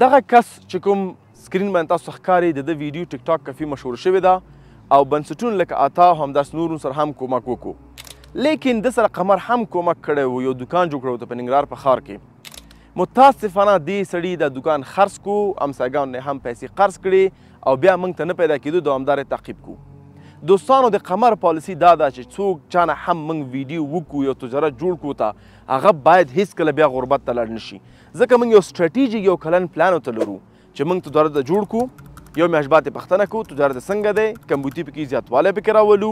دغه کس چې کوم سکرین باندې تاسو ښکاری د د ویډیو ټیک ټاک کافي مشهور شوی دا او بنسټون لکه آتا هم داس نور سره هم کومک وکړو لیکن د سره قمر هم کومک کړی و یو دکان جوړ کړو ته په ننګرهار په ښار کې متاسفانه دې سړي دا دکان خرڅ کو امساګانو نه هم پیسې قرض کړي او بیا موږ ته نه پیدا کېدو دوامدار تعقیب کو دوستانو د قمر پالیسی دا ده چې څوک چانه هم موږ ویډیو وکړو یو تجارت جوړ کو ته هغه باید هیڅکله بیا غربت ته لاړ نه شي ځکه موږ یو سټریټیجیک یو کلن پلان ورته لرو چې موږ تجارت جوړ کړو یو میاشت بعد پښتنه کو تجارت څنګه دی کمبوتی پکې زیاتوالی پکې راولو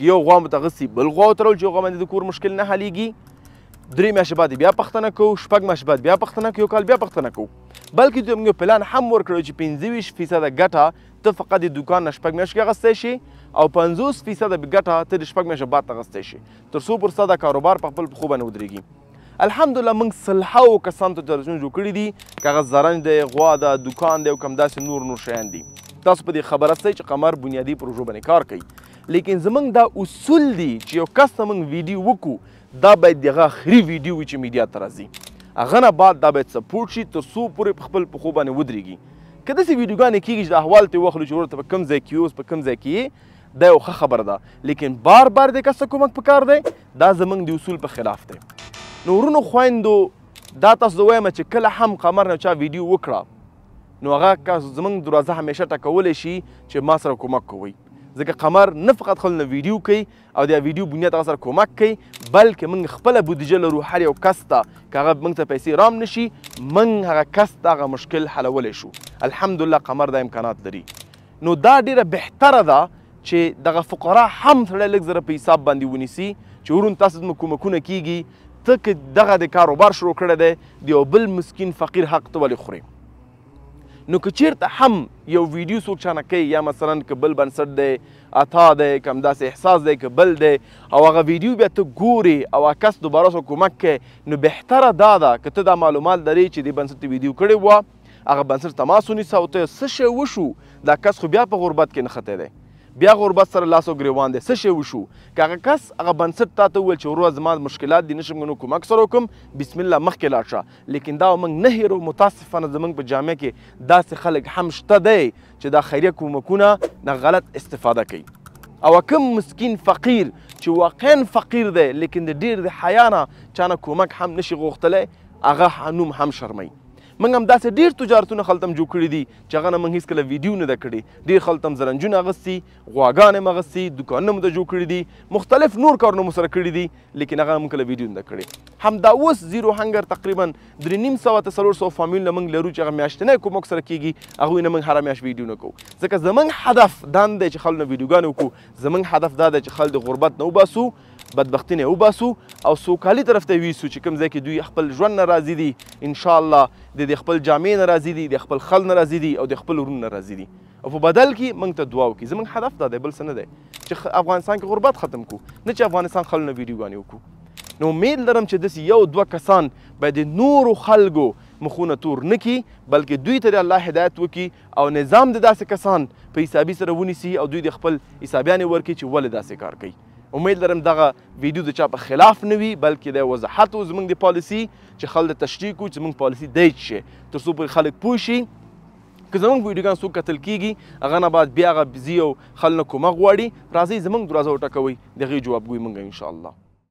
که یو غوا متغسي بل غوا وترول چې غوا باندې د کور مشکل نه حلیږي درې میاشتې بعد بیا پښتنه کوو شپږ میاشتې بعد بیا پښتنه کوو یو کال بیا پښتنه کوو بلکې دوی موږ پلان هم ورکړو چې پنځه ویشت فیصده ګټه ته فقط د دوکان نه شپږ میاشتې اخیستی شي او پنځوس فیصده ګټه ته د شپږ میاشتې بعد ته اخیستی شي تر څو پرسته دا کاروبار په خپل پښو باندې ودرېږي الحمدلله موږ سلهاو کسانو ته جلسونه جوړ کړي دي که هغه زرنج دی غوا ده دوکان دی او کم داسې نور نور شیان دي تاسو په دې خبره سئ چې قمر بنیادي پروژو باندې کار کوي لیکن زمونږ دا اصول دي چې یو کس ته موږ ویډیو وکړو دا باید د هغه آخري ویډیو وي چې میډیا ته راځي هغه نه بعد دا باید سپورټ شي تر څو پورې په خپل پښو باندې ودرېږي که داسې ویډیوګانې کېږي چې د احوال ته واخلو چې ورته په کوم ځای کې اوس په کوم ځای کې دا یو ښه خبره ده لیکن بار بار دې کس ته کومک پکار دی دا زموږ د اصول په خلاف دی نو ورونو خویندو دا تاسو ته وایم چې کله هم قمر نه چا ویډیو وکړه نو هغه کس زمونږ دروازه همیشه ټکولی شي چې ما سره کومک کوئ ځکه قمر نه فقط خپل ویډیو کوي او د ویډیو بنیاد هغه سره کومک کوي بلکې موږ خپله بودیجه لرو هر یو کس ته که هغه موږ ته پیسې رام نشي موږ هغه کس ته هغه مشکل حلولی شو الحمدلله قمر دا امکانات لري نو دا ډیره بهتره ده چې دغه فقرا هم سړی لږ زره په حساب باندې ونیسي چې ورون تاسو زموږ کومکونه کیږي ته که دغه د کاروبار شروع کړی دی د یو بل مسکین فقیر حق ته ولې خورې نو که چیرته هم یو ویډیو څوک چانه کوي یا مثلا که بل بنسټ دی اتا دی که همداسې احساس دی که بل دی او هغه ویډیو بیا ته ګورې او هغه کس دوباره سو کومک کوي نو بهتره دا ده که ته دا معلومات لرې چې دې بنسټ ویډیو کړې وه هغه بنسټ تماس ونیسه او ته څه شی وشو دا کس خو بیا په غربت کې نښتی دی بیا غربت سره لاس او ګریوان دی څه شی وشو که هغه کس هغه بنسټ تا ته وویل چې وروره زما مشکلات دي نشم نو کومک سره وکم بسم الله مخکې لاړ شه لیکن دا موږ نه هیرو متاسفانه زموږ په جامعه کې داسې خلک هم شته دی چې دا خیریه کومکونه نه غلط استفاده کوي او کم مسکین فقیر چې واقعا فقیر دی لیکن د ډیر د حیا نه چانه کومک هم نشي غوښتلی هغه نوم هم شرمئ موږ هم داسې ډېر تجارتونه خلته جوړ کړي دي چې هغه نه موږ هېڅکله ویډیو نه ده کړې ډېر خلته هم زرنجونه اغوستي غواګانې هم اغوستي دوکانونه مو ته جوړ کړي دي مختلف نور کارونه مو سره کړي دي لیکن هغه موږ کله ویډیو نه ده کړې همدا اوس زیرو هنګر تقریبا درې نیم سوه ته څلور سوه فامیلونه موږ لرو چې هغه میاشتنی کومک سره کېږي هغوی نه موږ هره میاشت ویډیو نه کوو ځکه زموږ هدف دا نه دی چې خلک نه ویډیوګانې وکړو زموږ هدف دا دی چې خلک د غربت نه وباسو بدبختی نه وباسو او سوکالي طرف ته ویسو چې کوم ځای کې دوی خپل ژوند نه راضي دي ان شاء الله د خپل جامې نه راضي دي د خپل خل نه راضي دي او د خپل ورون نه راضي دي او په بدل کې موږ ته دعا وکړي زموږ هدف دا دی بل څه نه دی چې افغانستان کې غربت ختم کو نه چې افغانستان خل نه ویډیوګانې وکړو نو امید لرم چې داسې یو دوه کسان به د نورو خلکو مخونه تور نه کی بلکې دوی ته الله هدایت وکي او نظام د داسې کسان په حسابي سره ونیسي او دوی د خپل حسابیانې ورکي چې ولې داسې کار کوي امید لرم دغه ویډیو د چا په خلاف نه وي بلکې د وضاحت او زمونږ د پالیسي چې خلک د تشریح کو چې زمونږ پالیسي دی شي تر څو پورې خلک پوه شي که زمونږ ویډیوګان څوک کتل کیږي هغه نه بعد بیا هغه بزی او خلک کومه غواړي راځي زمونږ درازه وټکوي دغه جواب ګوي مونږ ان شاء الله